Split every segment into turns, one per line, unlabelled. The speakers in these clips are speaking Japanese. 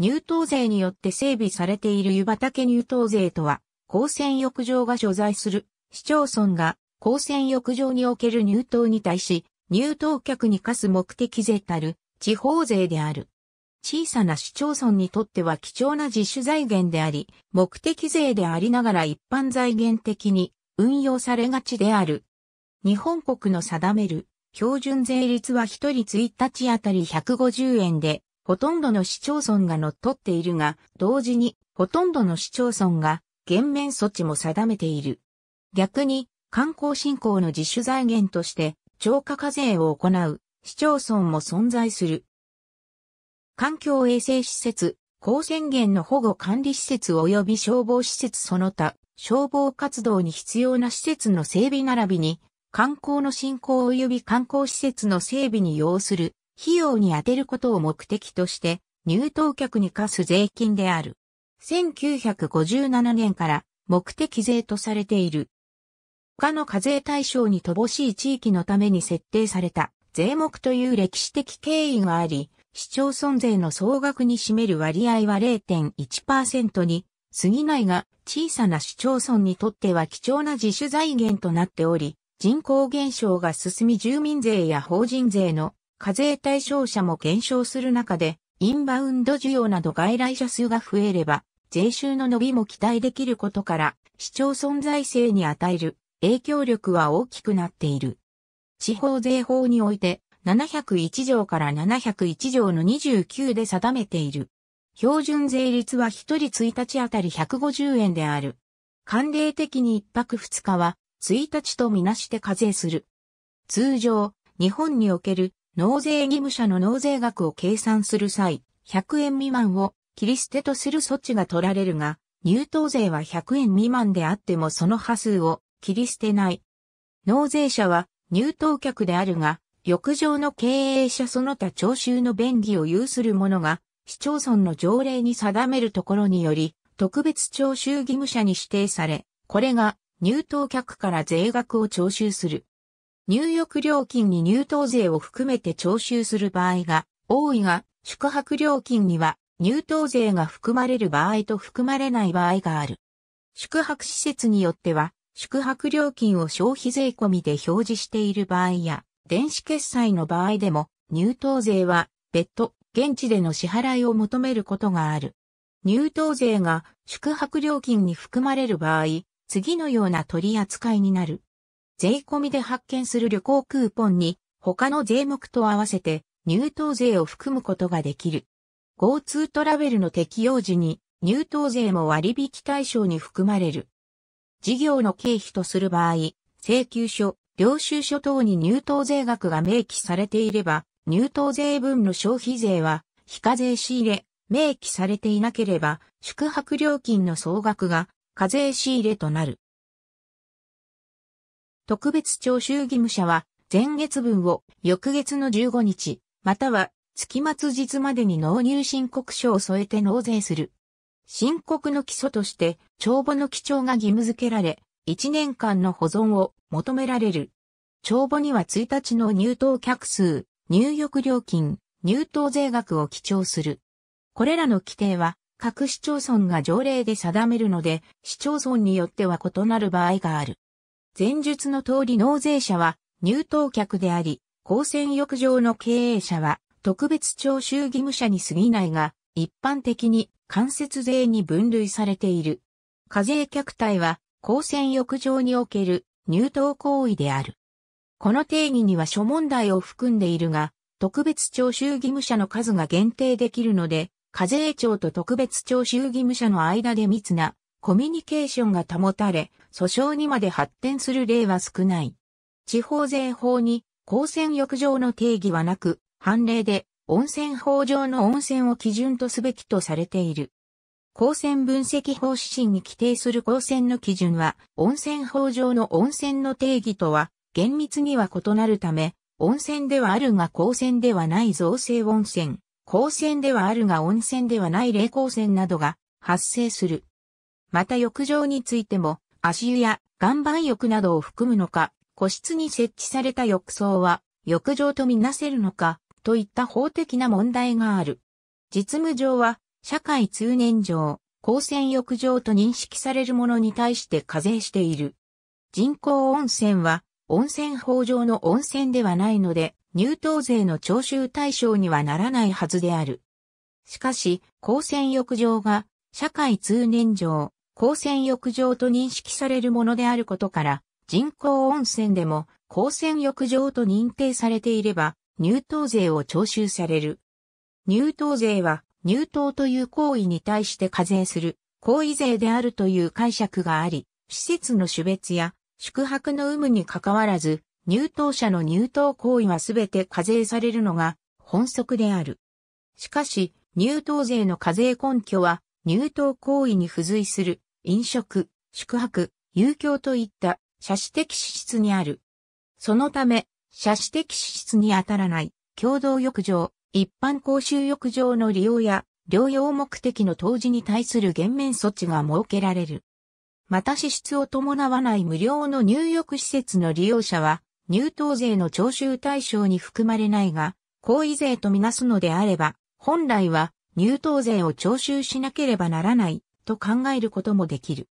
入湯税によって整備されている湯畑入湯税とは、公船浴場が所在する市町村が公船浴場における入湯に対し、入湯客に課す目的税たる地方税である。小さな市町村にとっては貴重な自主財源であり、目的税でありながら一般財源的に運用されがちである。日本国の定める標準税率は一人1日あたり150円で、ほとんどの市町村が乗っ取っているが、同時に、ほとんどの市町村が、減免措置も定めている。逆に、観光振興の自主財源として、超過課税を行う、市町村も存在する。環境衛生施設、高宣言の保護管理施設及び消防施設その他、消防活動に必要な施設の整備並びに、観光の振興及び観光施設の整備に要する費用に充てることを目的として入党客に課す税金である。1957年から目的税とされている。他の課税対象に乏しい地域のために設定された税目という歴史的経緯があり、市町村税の総額に占める割合は0.1%に過ぎないが小さな市町村にとっては貴重な自主財源となっており、人口減少が進み住民税や法人税の課税対象者も減少する中で、インバウンド需要など外来者数が増えれば、税収の伸びも期待できることから、市町村財政に与える影響力は大きくなっている。地方税法において、701条から701条の29で定めている。標準税率は1人1日あたり150円である。慣例的に1泊2日は1日とみなして課税する。通常、日本における納税義務者の納税額を計算する際、100円未満を切り捨てとする措置が取られるが、入党税は100円未満であってもその波数を切り捨てない。納税者は入党客であるが、浴場の経営者その他徴収の便宜を有する者が、市町村の条例に定めるところにより、特別徴収義務者に指定され、これが入党客から税額を徴収する。入浴料金に入湯税を含めて徴収する場合が多いが、宿泊料金には入湯税が含まれる場合と含まれない場合がある。宿泊施設によっては、宿泊料金を消費税込みで表示している場合や、電子決済の場合でも、入湯税は別途現地での支払いを求めることがある。入湯税が宿泊料金に含まれる場合、次のような取り扱いになる。税込みで発券する旅行クーポンに他の税目と合わせて入党税を含むことができる。GoTo トラベルの適用時に入党税も割引対象に含まれる。事業の経費とする場合、請求書、領収書等に入党税額が明記されていれば、入党税分の消費税は非課税仕入れ、明記されていなければ、宿泊料金の総額が課税仕入れとなる。特別徴収義務者は、前月分を翌月の15日、または月末日までに納入申告書を添えて納税する。申告の基礎として、帳簿の記帳が義務付けられ、1年間の保存を求められる。帳簿には1日の入党客数、入浴料金、入党税額を記帳する。これらの規定は、各市町村が条例で定めるので、市町村によっては異なる場合がある。前述の通り納税者は入党客であり、公選浴場の経営者は特別徴収義務者に過ぎないが、一般的に間接税に分類されている。課税客体は公選浴場における入党行為である。この定義には諸問題を含んでいるが、特別徴収義務者の数が限定できるので、課税庁と特別徴収義務者の間で密なコミュニケーションが保たれ、訴訟にまで発展する例は少ない。地方税法に公選浴場の定義はなく、判例で温泉法上の温泉を基準とすべきとされている。公選分析法指針に規定する公選の基準は、温泉法上の温泉の定義とは厳密には異なるため、温泉ではあるが公選ではない造成温泉、公選ではあるが温泉ではない霊光線などが発生する。また浴場についても、足湯や岩盤浴などを含むのか、個室に設置された浴槽は、浴場とみなせるのか、といった法的な問題がある。実務上は、社会通念上、公船浴場と認識されるものに対して課税している。人工温泉は、温泉法上の温泉ではないので、入湯税の徴収対象にはならないはずである。しかし、公船浴場が、社会通念上、光線浴場と認識されるものであることから、人工温泉でも光線浴場と認定されていれば、入湯税を徴収される。入湯税は、入湯という行為に対して課税する、行為税であるという解釈があり、施設の種別や宿泊の有無に関わらず、入湯者の入湯行為はすべて課税されるのが本則である。しかし、入湯税の課税根拠は、入湯行為に付随する飲食、宿泊、遊興といった社史的資質にある。そのため、社史的資質に当たらない共同浴場、一般公衆浴場の利用や療養目的の当時に対する減免措置が設けられる。また支出を伴わない無料の入浴施設の利用者は、入湯税の徴収対象に含まれないが、行為税とみなすのであれば、本来は入湯税を徴収しなければならないと考えることもできる。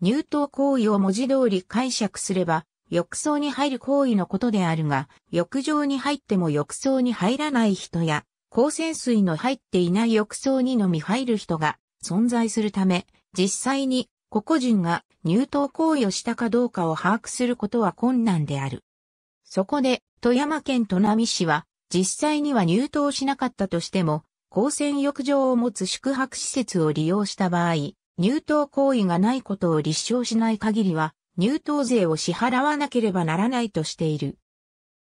入党行為を文字通り解釈すれば、浴槽に入る行為のことであるが、浴場に入っても浴槽に入らない人や、光線水の入っていない浴槽にのみ入る人が存在するため、実際に個々人が入党行為をしたかどうかを把握することは困難である。そこで、富山県砺波市は、実際には入党しなかったとしても、公選浴場を持つ宿泊施設を利用した場合、入党行為がないことを立証しない限りは、入党税を支払わなければならないとしている。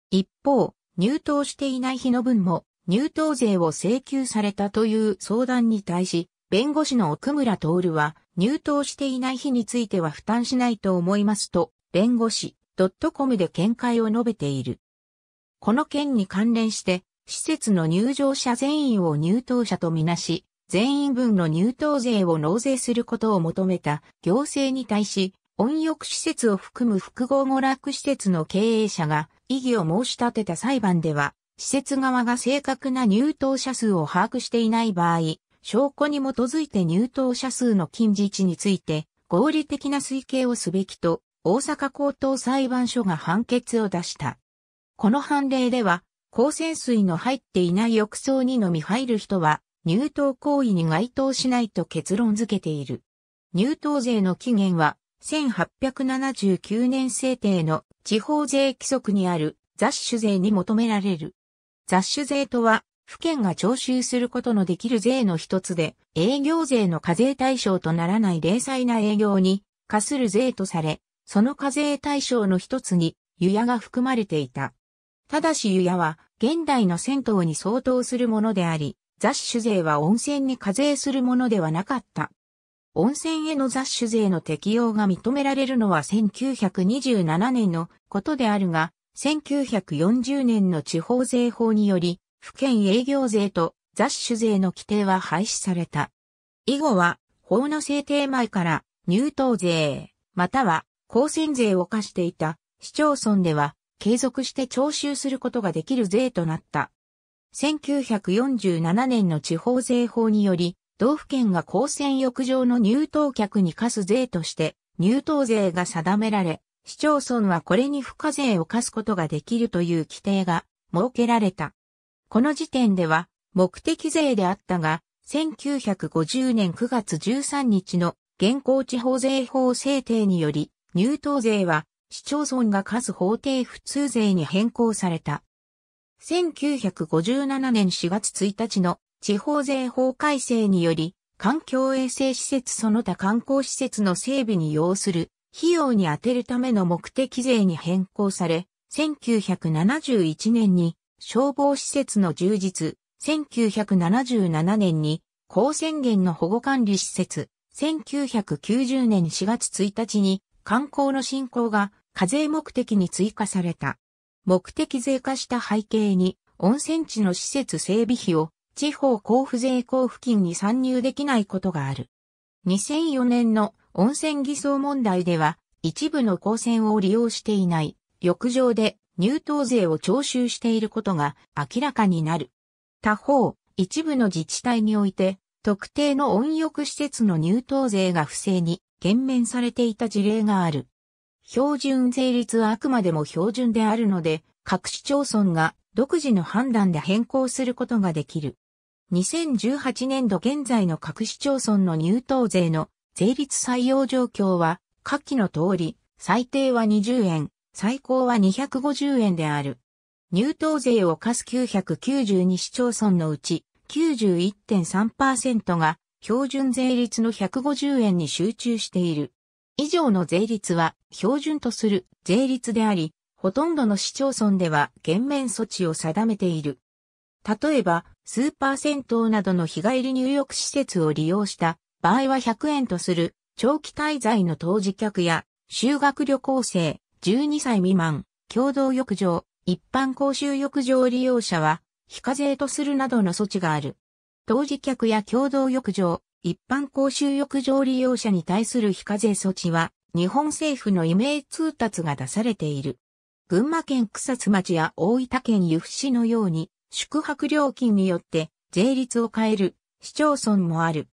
一方、入党していない日の分も、入党税を請求されたという相談に対し、弁護士の奥村徹は、入党していない日については負担しないと思いますと、弁護士、ドットコムで見解を述べている。この件に関連して、施設の入場者全員を入党者とみなし、全員分の入党税を納税することを求めた行政に対し、温浴施設を含む複合娯楽施設の経営者が異議を申し立てた裁判では、施設側が正確な入党者数を把握していない場合、証拠に基づいて入党者数の近似値について合理的な推計をすべきと大阪高等裁判所が判決を出した。この判例では高泉水の入っていない浴槽にのみ入る人は、入湯行為に該当しないと結論付けている。入湯税の期限は、1879年制定の地方税規則にある雑種税に求められる。雑種税とは、府県が徴収することのできる税の一つで、営業税の課税対象とならない零細な営業に課する税とされ、その課税対象の一つに、湯屋が含まれていた。ただし湯屋は、現代の銭湯に相当するものであり、雑種税は温泉に課税するものではなかった。温泉への雑種税の適用が認められるのは1927年のことであるが、1940年の地方税法により、府県営業税と雑種税の規定は廃止された。以後は、法の制定前から、入湯税、または、公選税を課していた市町村では、継続して徴収することができる税となった。1947年の地方税法により、道府県が公選浴場の入湯客に課す税として、入湯税が定められ、市町村はこれに付加税を課すことができるという規定が設けられた。この時点では目的税であったが、1950年9月13日の現行地方税法制定により、入湯税は市町村が課す法定普通税に変更された。1957年4月1日の地方税法改正により、環境衛生施設その他観光施設の整備に要する費用に充てるための目的税に変更され、1971年に消防施設の充実、1977年に高宣言の保護管理施設、1990年4月1日に観光の振興が課税目的に追加された。目的税化した背景に、温泉地の施設整備費を地方交付税交付金に参入できないことがある。2004年の温泉偽装問題では、一部の公船を利用していない、浴場で入湯税を徴収していることが明らかになる。他方、一部の自治体において、特定の温浴施設の入湯税が不正に減免されていた事例がある。標準税率はあくまでも標準であるので、各市町村が独自の判断で変更することができる。2018年度現在の各市町村の入党税の税率採用状況は、下記の通り、最低は20円、最高は250円である。入党税を課す992市町村のうち91.3%が標準税率の150円に集中している。以上の税率は標準とする税率であり、ほとんどの市町村では減免措置を定めている。例えば、スーパー銭湯などの日帰り入浴施設を利用した場合は100円とする長期滞在の当事客や修学旅行生12歳未満、共同浴場、一般公衆浴場利用者は非課税とするなどの措置がある。当事客や共同浴場、一般公衆浴場利用者に対する非課税措置は、日本政府の異名通達が出されている。群馬県草津町や大分県由布市のように、宿泊料金によって税率を変える市町村もある。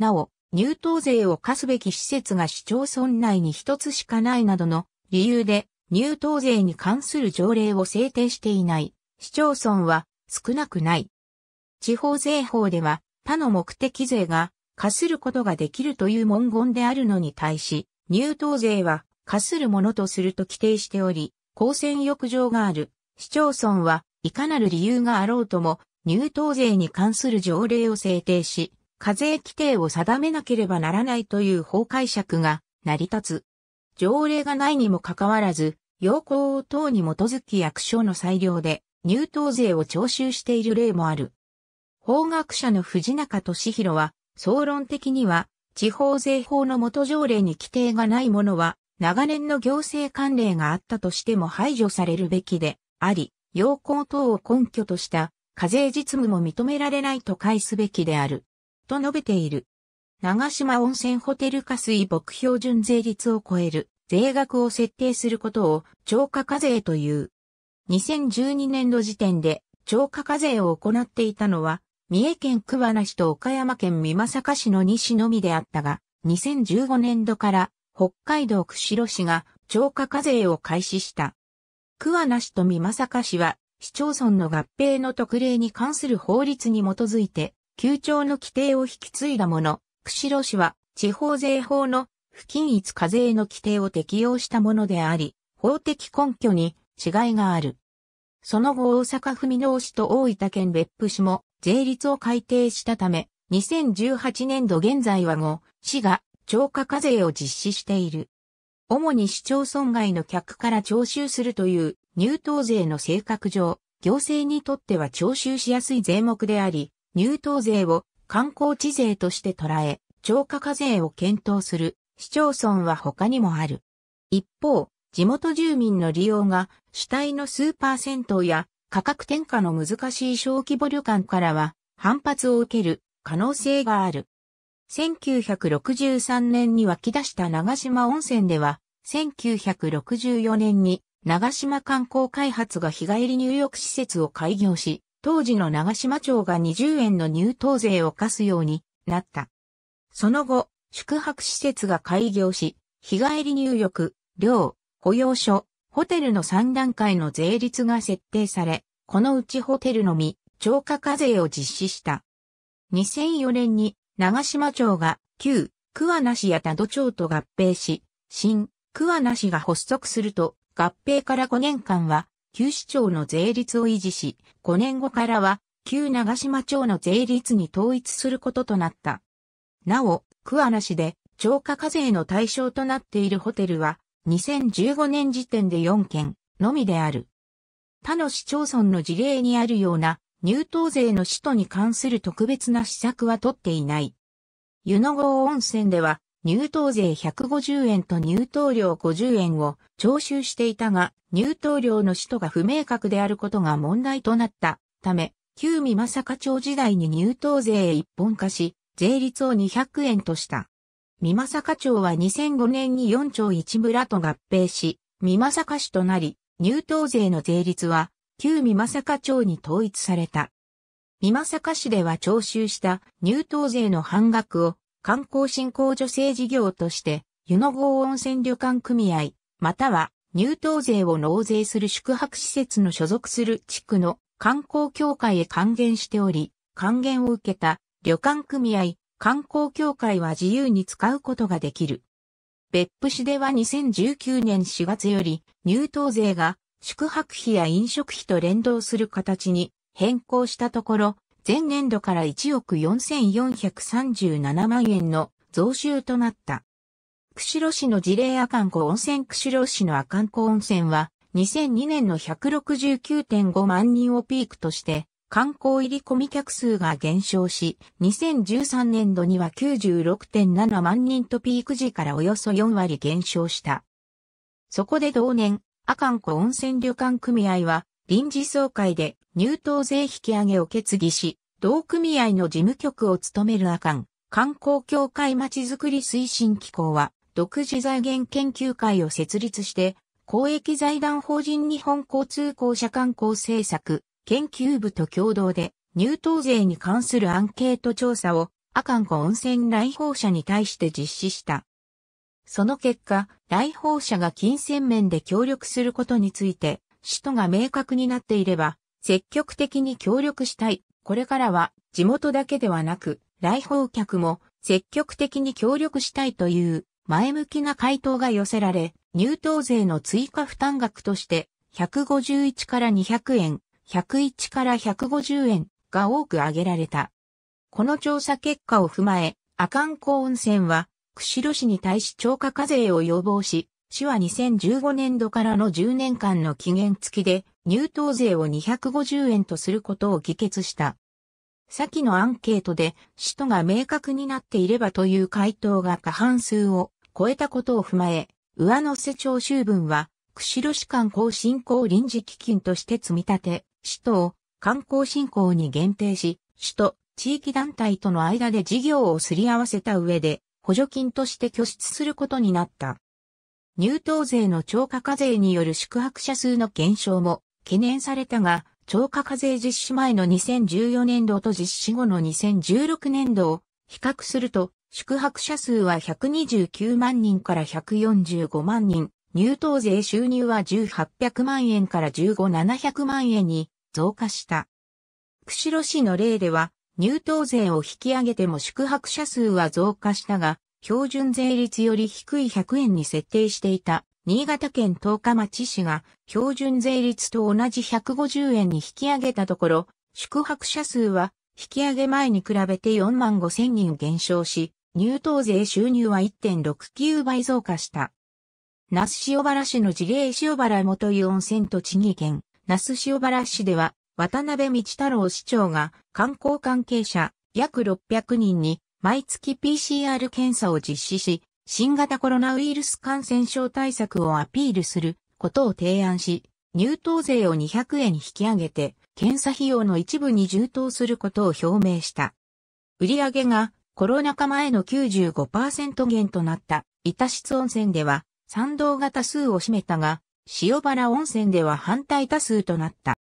なお、入湯税を課すべき施設が市町村内に一つしかないなどの理由で、入湯税に関する条例を制定していない市町村は少なくない。地方税法では他の目的税が課することができるという文言であるのに対し、入党税は課するものとすると規定しており、公選浴場がある市町村はいかなる理由があろうとも、入党税に関する条例を制定し、課税規定を定めなければならないという法解釈が成り立つ。条例がないにもかかわらず、要項等に基づき役所の裁量で入党税を徴収している例もある。法学者の藤中俊弘は、総論的には、地方税法の元条例に規定がないものは、長年の行政慣例があったとしても排除されるべきであり、要項等を根拠とした課税実務も認められないと返すべきである。と述べている。長島温泉ホテル加水目標準税率を超える税額を設定することを超過課税という。2012年度時点で超過課税を行っていたのは三重県桑名市と岡山県美作市の西のみであったが、2015年度から北海道釧路市が超過課税を開始した。桑名市と美作市は市町村の合併の特例に関する法律に基づいて、旧庁の規定を引き継いだもの、釧路市は地方税法の不均一課税の規定を適用したものであり、法的根拠に違いがある。その後大阪府箕面市と大分県別府市も税率を改定したため、2018年度現在は5、市が超過課税を実施している。主に市町村外の客から徴収するという入党税の性格上、行政にとっては徴収しやすい税目であり、入党税を観光地税として捉え、超過課税を検討する市町村は他にもある。一方、地元住民の利用が主体の数パーセントや価格転嫁の難しい小規模旅館からは反発を受ける可能性がある。1963年に湧き出した長島温泉では、1964年に長島観光開発が日帰り入浴施設を開業し、当時の長島町が20円の入湯税を課すようになった。その後、宿泊施設が開業し、日帰り入浴、寮、保養所、ホテルの3段階の税率が設定され、このうちホテルのみ、超過課税を実施した。2004年に長島町が旧桑名市や田戸町と合併し、新桑名市が発足すると、合併から5年間は旧市町の税率を維持し、5年後からは旧長島町の税率に統一することとなった。なお、桑名市で超過課税の対象となっているホテルは、2015年時点で4件のみである。他の市町村の事例にあるような入湯税の使途に関する特別な施策は取っていない。湯の郷温泉では入湯税150円と入湯料50円を徴収していたが、入湯料の使途が不明確であることが問題となったため、旧美正課長時代に入湯税へ一本化し、税率を200円とした。美作町は2005年に4町1村と合併し、美作市となり、入党税の税率は、旧美作町に統一された。美作市では徴収した入党税の半額を、観光振興助成事業として、湯野郷温泉旅館組合、または入党税を納税する宿泊施設の所属する地区の観光協会へ還元しており、還元を受けた旅館組合、観光協会は自由に使うことができる。別府市では2019年4月より入湯税が宿泊費や飲食費と連動する形に変更したところ、前年度から1億4437万円の増収となった。釧路市の事例阿寒湖温泉釧路市の阿寒湖温泉は2002年の169.5万人をピークとして観光入り込み客数が減少し、2013年度には96.7万人とピーク時からおよそ4割減少した。そこで同年、阿寒湖温泉旅館組合は臨時総会で入湯税引き上げを決議し、同組合の事務局を務める阿寒観光協会まちづくり推進機構は独自財源研究会を設立して、公益財団法人日本交通公社観光政策研究部と共同で入党税に関するアンケート調査を阿寒湖温泉来訪者に対して実施した。その結果、来訪者が金銭面で協力することについて、使途が明確になっていれば、積極的に協力したい。これからは、地元だけではなく、来訪客も積極的に協力したいという前向きな回答が寄せられ、入党税の追加負担額として、151から200円、101から150円が多く挙げられた。この調査結果を踏まえ、阿寒湖温泉は、釧路市に対し超過課税を要望し、市は2015年度からの10年間の期限付きで、入湯税を250円とすることを議決した。先のアンケートで、使途が明確になっていればという回答が過半数を超えたことを踏まえ、上乗せ徴収分は、釧路市観光振興臨時基金として積み立て、首都を観光振興に限定し、首都、地域団体との間で事業をすり合わせた上で、補助金として拠出することになった。入党税の超過課税による宿泊者数の減少も懸念されたが、超過課税実施前の2014年度と実施後の2016年度を比較すると、宿泊者数は129万人から145万人、入党税収入は1800万円から15700万円に増加した。釧路市の例では、入湯税を引き上げても宿泊者数は増加したが、標準税率より低い100円に設定していた新潟県十日町市が標準税率と同じ150円に引き上げたところ、宿泊者数は引き上げ前に比べて4万5千人減少し、入湯税収入は1.69倍増加した。那須塩原市の事例塩原元湯温泉と地義県、那須塩原市では、渡辺道太郎市長が観光関係者約600人に毎月 PCR 検査を実施し、新型コロナウイルス感染症対策をアピールすることを提案し、入党税を200円引き上げて、検査費用の一部に充当することを表明した。売上がコロナ禍前の95%減となった、板室温泉では、賛同が多数を占めたが、塩原温泉では反対多数となった。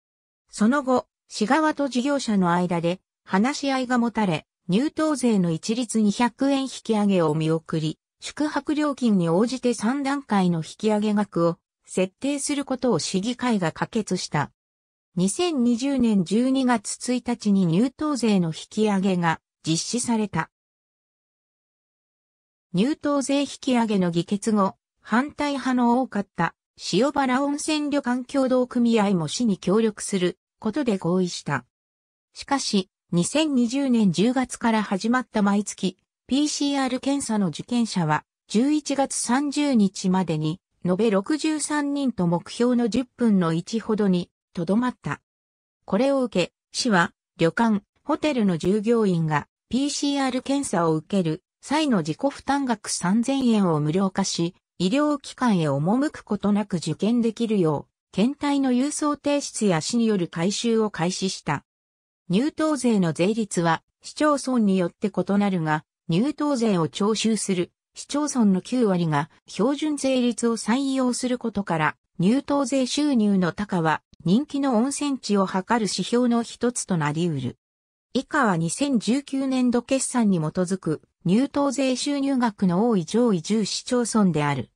その後、市側と事業者の間で話し合いが持たれ、入湯税の一律200円引き上げを見送り、宿泊料金に応じて3段階の引き上げ額を設定することを市議会が可決した。2020年12月1日に入湯税の引き上げが実施された。入湯税引き上げの議決後、反対派の多かった塩原温泉旅館協同組合も市に協力することで合意した。しかし、2020年10月から始まった毎月 PCR 検査の受験者は11月30日までに延べ63人と目標の10分の1ほどにとどまった。これを受け、市は旅館、ホテルの従業員が PCR 検査を受ける際の自己負担額3000円を無料化し、医療機関へ赴くことなく受験できるよう、検体の郵送提出や市による回収を開始した。入党税の税率は市町村によって異なるが、入党税を徴収する市町村の9割が標準税率を採用することから、入党税収入の高は人気の温泉地を測る指標の一つとなり得る。以下は2019年度決算に基づく入党税収入額の多い上位10市町村である。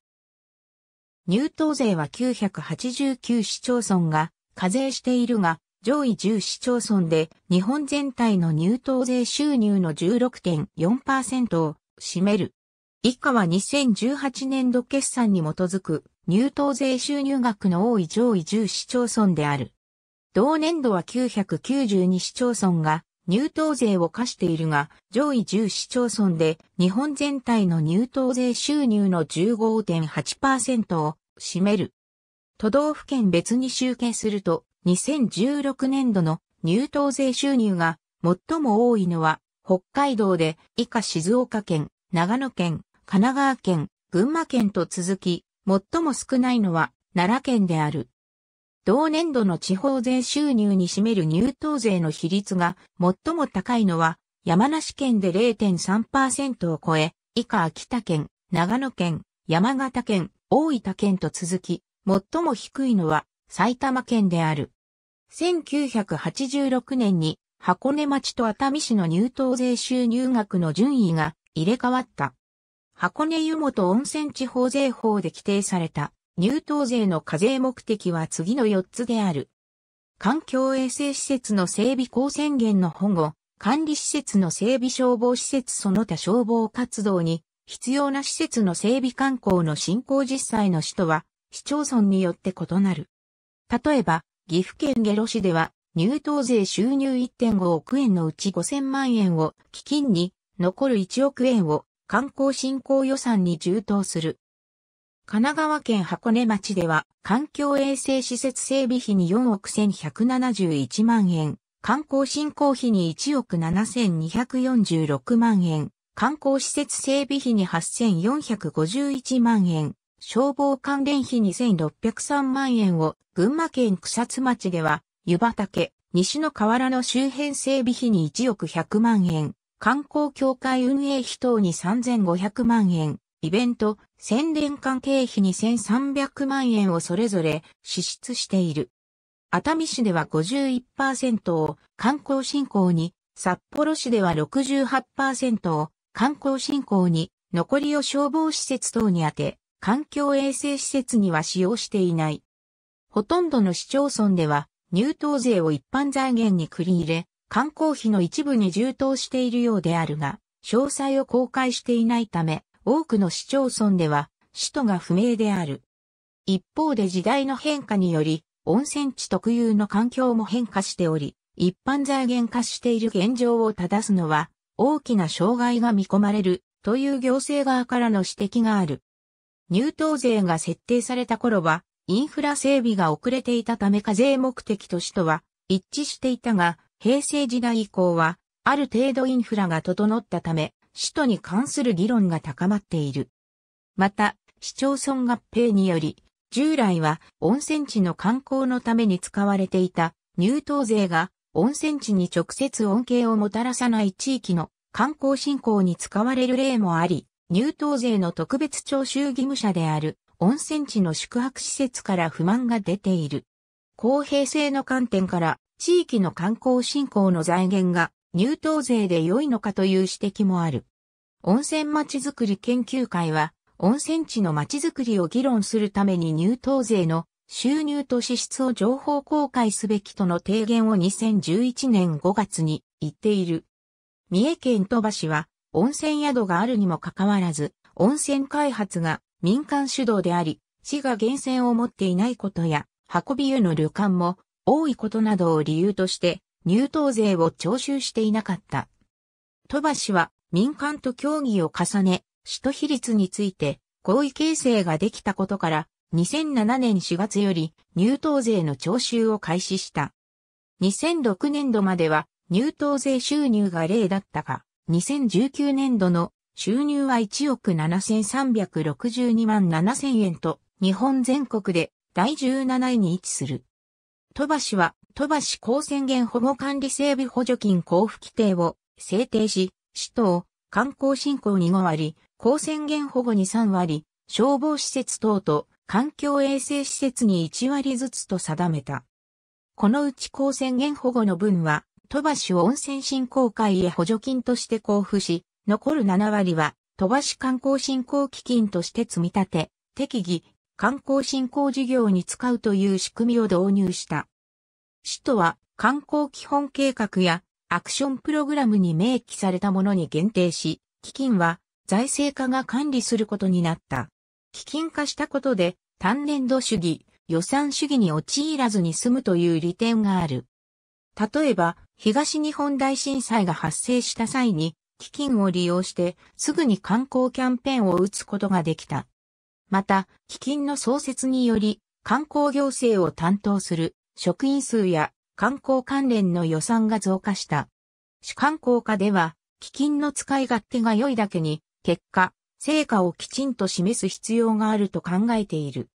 入党税は989市町村が課税しているが、上位10市町村で日本全体の入党税収入の16.4%を占める。以下は2018年度決算に基づく入党税収入額の多い上位10市町村である。同年度は992市町村が入党税を課しているが、上位10市町村で日本全体の入党税収入の15.8%を占める。都道府県別に集計すると、2016年度の入党税収入が最も多いのは、北海道で以下静岡県、長野県、神奈川県、群馬県と続き、最も少ないのは奈良県である。同年度の地方税収入に占める入党税の比率が最も高いのは山梨県で0.3%を超え、以下秋田県、長野県、山形県、大分県と続き、最も低いのは埼玉県である。1986年に箱根町と熱海市の入党税収入額の順位が入れ替わった。箱根湯本温泉地方税法で規定された入党税の課税目的は次の4つである。環境衛生施設の整備公宣言の保護、管理施設の整備消防施設その他消防活動に必要な施設の整備観光の振興実際の市とは市町村によって異なる。例えば、岐阜県下呂市では入党税収入1.5億円のうち5000万円を基金に残る1億円を観光振興予算に充当する。神奈川県箱根町では、環境衛生施設整備費に4億1171万円、観光振興費に1億7246万円、観光施設整備費に8451万円、消防関連費2603万円を、群馬県草津町では、湯畑、西の河原の周辺整備費に1億100万円、観光協会運営費等に3500万円、イベント、宣伝関係費2300万円をそれぞれ支出している。熱海市では51%を観光振興に、札幌市では68%を観光振興に、残りを消防施設等に当て、環境衛生施設には使用していない。ほとんどの市町村では、入党税を一般財源に繰り入れ、観光費の一部に充当しているようであるが、詳細を公開していないため、多くの市町村では、首都が不明である。一方で時代の変化により、温泉地特有の環境も変化しており、一般財源化している現状を正すのは、大きな障害が見込まれる、という行政側からの指摘がある。入湯税が設定された頃は、インフラ整備が遅れていたため課税目的としては一致していたが、平成時代以降は、ある程度インフラが整ったため、首都に関する議論が高まっている。また、市町村合併により、従来は温泉地の観光のために使われていた入湯税が温泉地に直接恩恵をもたらさない地域の観光振興に使われる例もあり、入湯税の特別徴収義務者である温泉地の宿泊施設から不満が出ている。公平性の観点から地域の観光振興の財源が入党税で良いのかという指摘もある。温泉まちづくり研究会は、温泉地のまちづくりを議論するために入党税の収入と支出を情報公開すべきとの提言を2011年5月に言っている。三重県鳥羽市は温泉宿があるにもかかわらず、温泉開発が民間主導であり、市が源泉を持っていないことや、運び湯の旅館も多いことなどを理由として、入党税を徴収していなかった。鳥羽氏は民間と協議を重ね、使途比率について合意形成ができたことから、2007年4月より入党税の徴収を開始した。2006年度までは入党税収入が0だったが、2019年度の収入は1億7362万7000円と日本全国で第17位に位置する。鳥羽氏は鳥羽市高宣言保護管理整備補助金交付規定を制定し、市等、観光振興に5割、高宣言保護に3割、消防施設等と環境衛生施設に1割ずつと定めた。このうち高宣言保護の分は、鳥羽市温泉振興会へ補助金として交付し、残る7割は、鳥羽市観光振興基金として積み立て、適宜、観光振興事業に使うという仕組みを導入した。首都は観光基本計画やアクションプログラムに明記されたものに限定し、基金は財政課が管理することになった。基金化したことで単年度主義、予算主義に陥らずに済むという利点がある。例えば、東日本大震災が発生した際に、基金を利用してすぐに観光キャンペーンを打つことができた。また、基金の創設により、観光行政を担当する職員数や観光関連の予算が増加した。主観光課では、基金の使い勝手が良いだけに、結果、成果をきちんと示す必要があると考えている。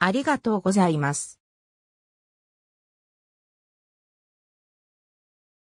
ありがとうございます。